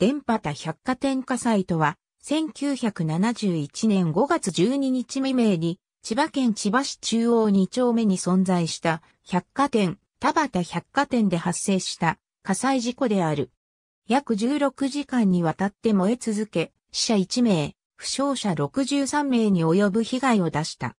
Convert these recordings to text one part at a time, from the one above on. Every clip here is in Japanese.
電波田百貨店火災とは、1971年5月12日未明に、千葉県千葉市中央2丁目に存在した百貨店、田畑百貨店で発生した火災事故である。約16時間にわたって燃え続け、死者1名、負傷者63名に及ぶ被害を出した。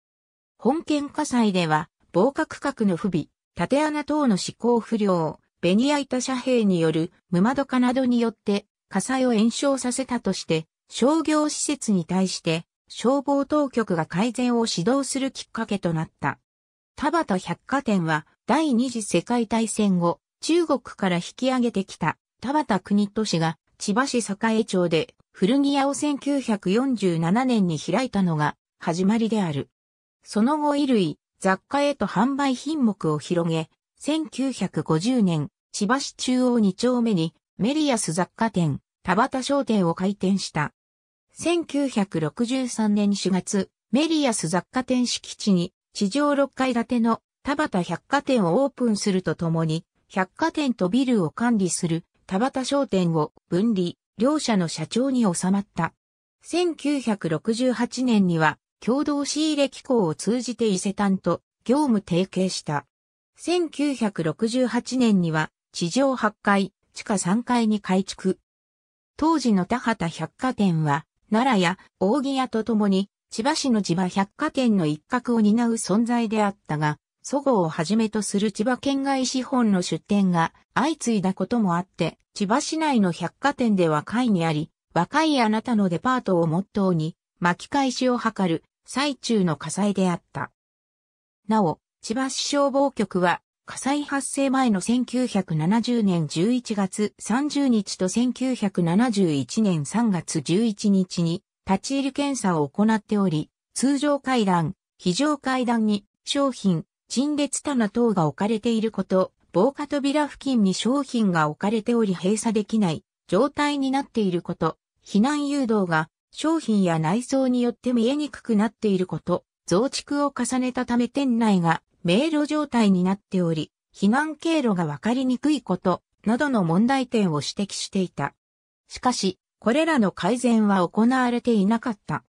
本件火災では、防火区画の不備、縦穴等の施工不良、ベニヤ板遮蔽による無窓化などによって火災を延焼させたとして、商業施設に対して消防当局が改善を指導するきっかけとなった。田畑百貨店は第二次世界大戦後、中国から引き上げてきた田畑国都市が千葉市栄町で古着屋を1947年に開いたのが始まりである。その後衣類、雑貨へと販売品目を広げ、1950年、千葉市中央2丁目にメリアス雑貨店、田畑商店を開店した。1963年4月、メリアス雑貨店敷地に地上6階建ての田畑百貨店をオープンするとともに、百貨店とビルを管理する田畑商店を分離、両社の社長に収まった。1968年には共同仕入れ機構を通じて伊勢丹と業務提携した。1968年には地上8階、地下3階に改築。当時の田畑百貨店は、奈良や大木屋とともに、千葉市の千葉百貨店の一角を担う存在であったが、祖母をはじめとする千葉県外資本の出店が相次いだこともあって、千葉市内の百貨店では会にあり、若いあなたのデパートをモットーに巻き返しを図る最中の火災であった。なお、千葉市消防局は火災発生前の1970年11月30日と1971年3月11日に立ち入り検査を行っており、通常階段、非常階段に商品、陳列棚等が置かれていること、防火扉付近に商品が置かれており閉鎖できない状態になっていること、避難誘導が商品や内装によって見えにくくなっていること、増築を重ねたため店内が迷路状態になっており、避難経路がわかりにくいこと、などの問題点を指摘していた。しかし、これらの改善は行われていなかった。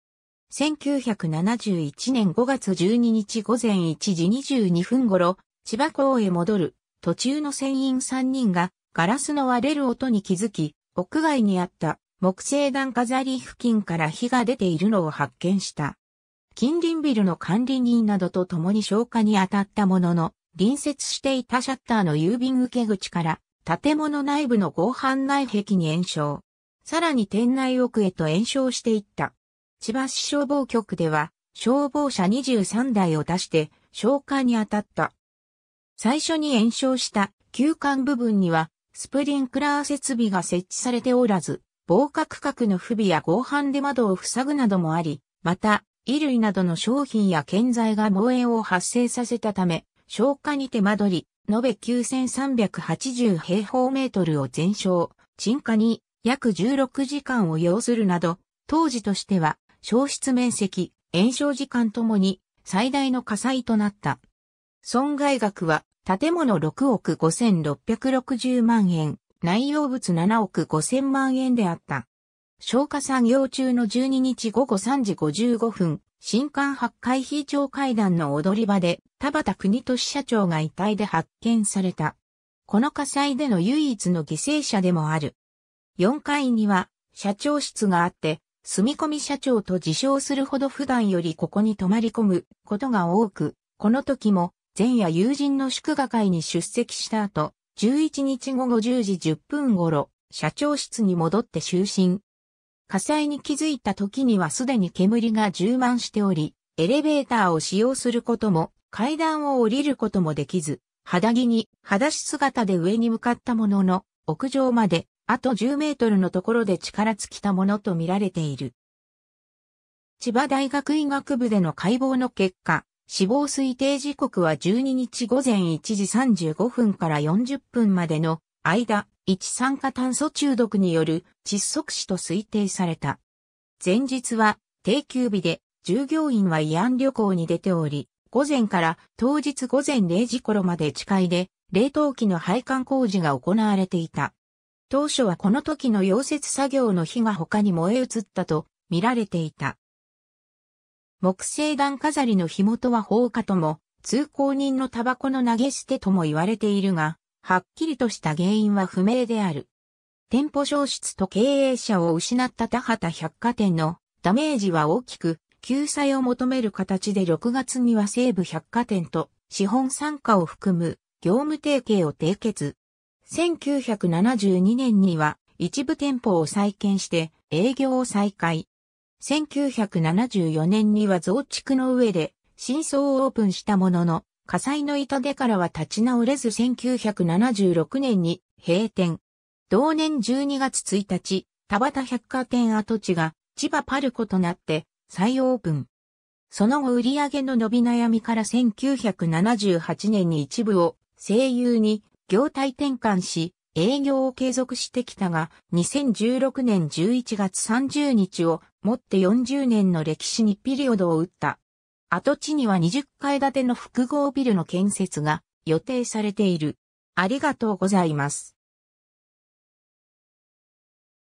1971年5月12日午前1時22分頃、千葉港へ戻る途中の船員3人がガラスの割れる音に気づき、屋外にあった木製段飾り付近から火が出ているのを発見した。近隣ビルの管理人などと共に消火に当たったものの、隣接していたシャッターの郵便受け口から、建物内部の合板内壁に延焼。さらに店内奥へと延焼していった。千葉市消防局では、消防車23台を出して、消火に当たった。最初に延焼した旧館部分には、スプリンクラー設備が設置されておらず、防火区画の不備や合板で窓を塞ぐなどもあり、また、衣類などの商品や建材が防衛を発生させたため、消火に手間取り、延べ9380平方メートルを全焼、沈下に約16時間を要するなど、当時としては、消失面積、延焼時間ともに最大の火災となった。損害額は建物6億5660万円、内容物7億5000万円であった。消火作業中の12日午後3時55分、新館八海非常階段の踊り場で、田畑国俊社長が遺体で発見された。この火災での唯一の犠牲者でもある。4階には、社長室があって、住み込み社長と自称するほど普段よりここに泊まり込むことが多く、この時も、前夜友人の祝賀会に出席した後、11日午後10時10分頃、社長室に戻って就寝。火災に気づいた時にはすでに煙が充満しており、エレベーターを使用することも、階段を降りることもできず、肌着に裸足姿で上に向かったものの、屋上まで、あと10メートルのところで力尽きたものと見られている。千葉大学医学部での解剖の結果、死亡推定時刻は12日午前1時35分から40分までの間、一酸化炭素中毒による窒息死と推定された。前日は定休日で従業員は慰安旅行に出ており、午前から当日午前0時頃まで地いで冷凍機の配管工事が行われていた。当初はこの時の溶接作業の火が他に燃え移ったと見られていた。木製弾飾りの火元は放火とも、通行人のタバコの投げ捨てとも言われているが、はっきりとした原因は不明である。店舗消失と経営者を失った田畑百貨店のダメージは大きく、救済を求める形で6月には西部百貨店と資本参加を含む業務提携を締結。1972年には一部店舗を再建して営業を再開。1974年には増築の上で新装オープンしたものの火災の痛手からは立ち直れず1976年に閉店。同年12月1日、田端百貨店跡地が千葉パルコとなって再オープン。その後売上の伸び悩みから1978年に一部を声優に業態転換し、営業を継続してきたが、2016年11月30日をもって40年の歴史にピリオドを打った。跡地には20階建ての複合ビルの建設が予定されている。ありがとうございます。